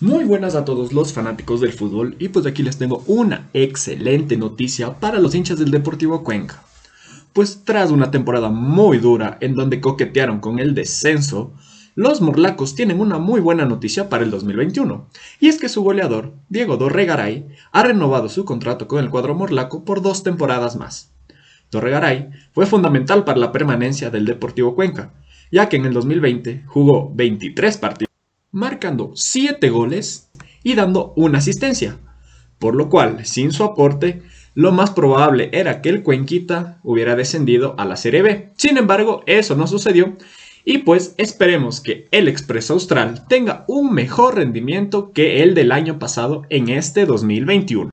Muy buenas a todos los fanáticos del fútbol y pues aquí les tengo una excelente noticia para los hinchas del Deportivo Cuenca. Pues tras una temporada muy dura en donde coquetearon con el descenso, los morlacos tienen una muy buena noticia para el 2021, y es que su goleador, Diego Dorregaray, ha renovado su contrato con el cuadro morlaco por dos temporadas más. Dorregaray fue fundamental para la permanencia del Deportivo Cuenca, ya que en el 2020 jugó 23 partidos marcando 7 goles y dando una asistencia, por lo cual, sin su aporte, lo más probable era que el Cuenquita hubiera descendido a la Serie B. Sin embargo, eso no sucedió y pues esperemos que el Express Austral tenga un mejor rendimiento que el del año pasado en este 2021.